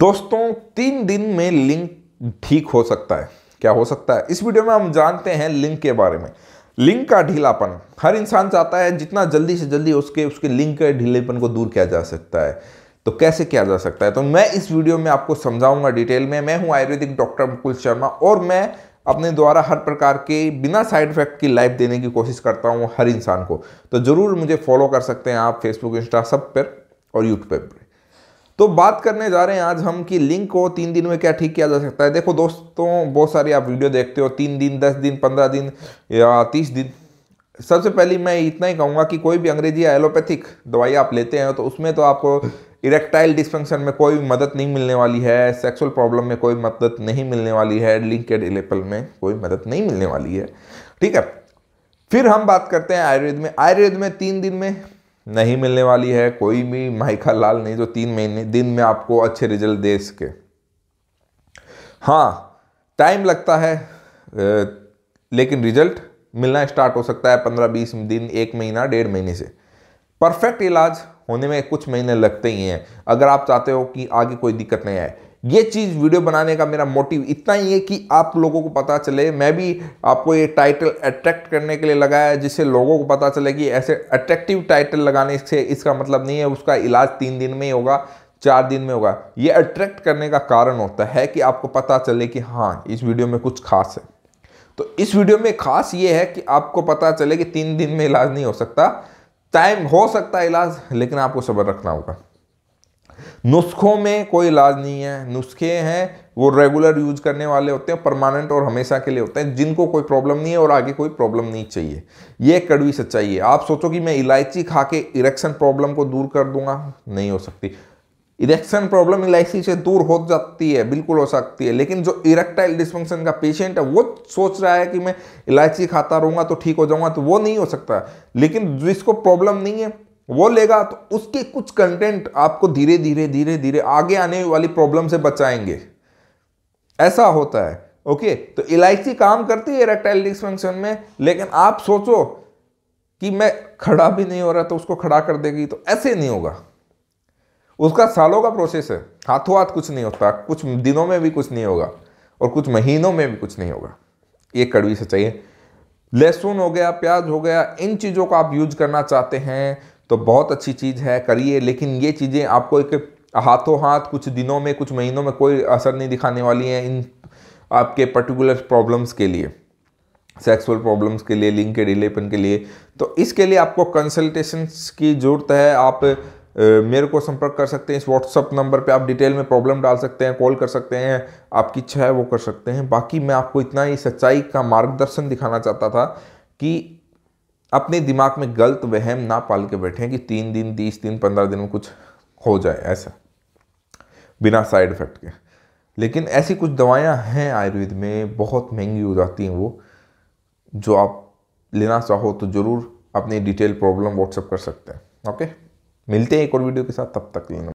दोस्तों तीन दिन में लिंक ठीक हो सकता है क्या हो सकता है इस वीडियो में हम जानते हैं लिंक के बारे में लिंक का ढीलापन हर इंसान चाहता है जितना जल्दी से जल्दी उसके उसके लिंक के ढीलेपन को दूर किया जा सकता है तो कैसे किया जा सकता है तो मैं इस वीडियो में आपको समझाऊंगा डिटेल में मैं हूं आयुर्वेदिक डॉक्टर मुकुल शर्मा और मैं अपने द्वारा हर प्रकार के बिना साइड इफेक्ट की लाइफ देने की कोशिश करता हूं हर इंसान को तो ज़रूर मुझे फॉलो कर सकते हैं आप फेसबुक इंस्टा सब पर और यूट्यूब पर तो बात करने जा रहे हैं आज हम कि लिंक को तीन दिन में क्या ठीक किया जा सकता है देखो दोस्तों बहुत सारी आप वीडियो देखते हो तीन दिन दस दिन पंद्रह दिन या तीस दिन सबसे पहले मैं इतना ही कहूँगा कि कोई भी अंग्रेजी या एलोपैथिक दवाई आप लेते हैं तो उसमें तो आपको इरेक्टाइल डिस्फंक्शन में कोई मदद नहीं मिलने वाली है सेक्सुअल प्रॉब्लम में कोई मदद नहीं मिलने वाली है लिंक के डिलेपल में कोई मदद नहीं मिलने वाली है ठीक है फिर हम बात करते हैं आयुर्वेद में आयुर्वेद में तीन दिन में नहीं मिलने वाली है कोई भी माइका लाल नहीं जो तीन महीने दिन में आपको अच्छे रिजल्ट दे सके हाँ टाइम लगता है लेकिन रिजल्ट मिलना स्टार्ट हो सकता है पंद्रह बीस दिन एक महीना डेढ़ महीने से परफेक्ट इलाज होने में कुछ महीने लगते ही हैं अगर आप चाहते हो कि आगे कोई दिक्कत नहीं आए ये चीज़ वीडियो बनाने का मेरा मोटिव इतना ही है कि आप लोगों को पता चले मैं भी आपको ये टाइटल अट्रैक्ट करने के लिए लगाया है जिससे लोगों को पता चले कि ऐसे अट्रैक्टिव टाइटल लगाने से इसका मतलब नहीं है उसका इलाज तीन दिन में ही होगा चार दिन में होगा ये अट्रैक्ट करने का कारण होता है कि आपको पता चले कि हाँ इस वीडियो में कुछ खास है तो इस वीडियो में खास ये है कि आपको पता चले कि तीन दिन में इलाज नहीं हो सकता टाइम हो सकता है इलाज लेकिन आपको सब्र रखना होगा नुस्खों में कोई इलाज नहीं है नुस्खे हैं वो रेगुलर यूज करने वाले होते हैं परमानेंट और हमेशा के लिए होते हैं जिनको कोई प्रॉब्लम नहीं है और आगे कोई प्रॉब्लम नहीं चाहिए ये कड़वी सच्चाई है आप सोचो कि मैं इलायची खा के इरेक्शन प्रॉब्लम को दूर कर दूंगा नहीं हो सकती इरेक्शन प्रॉब्लम इलायची से दूर हो जाती है बिल्कुल हो सकती है लेकिन जो इरेक्टाइल डिस्फंक्शन का पेशेंट है वो सोच रहा है कि मैं इलायची खाता रहूंगा तो ठीक हो जाऊंगा तो वो नहीं हो सकता लेकिन जिसको प्रॉब्लम नहीं है वो लेगा तो उसके कुछ कंटेंट आपको धीरे धीरे धीरे धीरे आगे आने वाली प्रॉब्लम से बचाएंगे ऐसा होता है ओके तो इलायची काम करती है रेक्टाइल डिस्फंक्शन में लेकिन आप सोचो कि मैं खड़ा भी नहीं हो रहा तो उसको खड़ा कर देगी तो ऐसे नहीं होगा उसका सालों का प्रोसेस है हाथों हाथ कुछ नहीं होता कुछ दिनों में भी कुछ नहीं होगा और कुछ महीनों में भी कुछ नहीं होगा ये कड़वी से चाहिए लहसुन हो गया प्याज हो गया इन चीज़ों को आप यूज करना चाहते हैं तो बहुत अच्छी चीज़ है करिए लेकिन ये चीज़ें आपको एक हाथों हाथ कुछ दिनों में कुछ महीनों में कोई असर नहीं दिखाने वाली हैं इन आपके पर्टिकुलर प्रॉब्लम्स के लिए सेक्सुअल प्रॉब्लम्स के लिए लिंग के रिलेपन के लिए तो इसके लिए आपको कंसल्टेशंस की ज़रूरत है आप मेरे को संपर्क कर सकते हैं इस व्हाट्सअप नंबर पे आप डिटेल में प्रॉब्लम डाल सकते हैं कॉल कर सकते हैं आपकी इच्छा है वो कर सकते हैं बाकी मैं आपको इतना ही सच्चाई का मार्गदर्शन दिखाना चाहता था कि अपने दिमाग में गलत वहम ना पाल के बैठें कि तीन दिन तीस दिन पंद्रह दिन में कुछ हो जाए ऐसा बिना साइड इफ़ेक्ट के लेकिन ऐसी कुछ दवाइयाँ हैं आयुर्वेद में बहुत महंगी हो जाती हैं वो जो आप लेना चाहो तो ज़रूर अपनी डिटेल प्रॉब्लम व्हाट्सअप कर सकते हैं ओके मिलते हैं एक और वीडियो के साथ तब तक लेना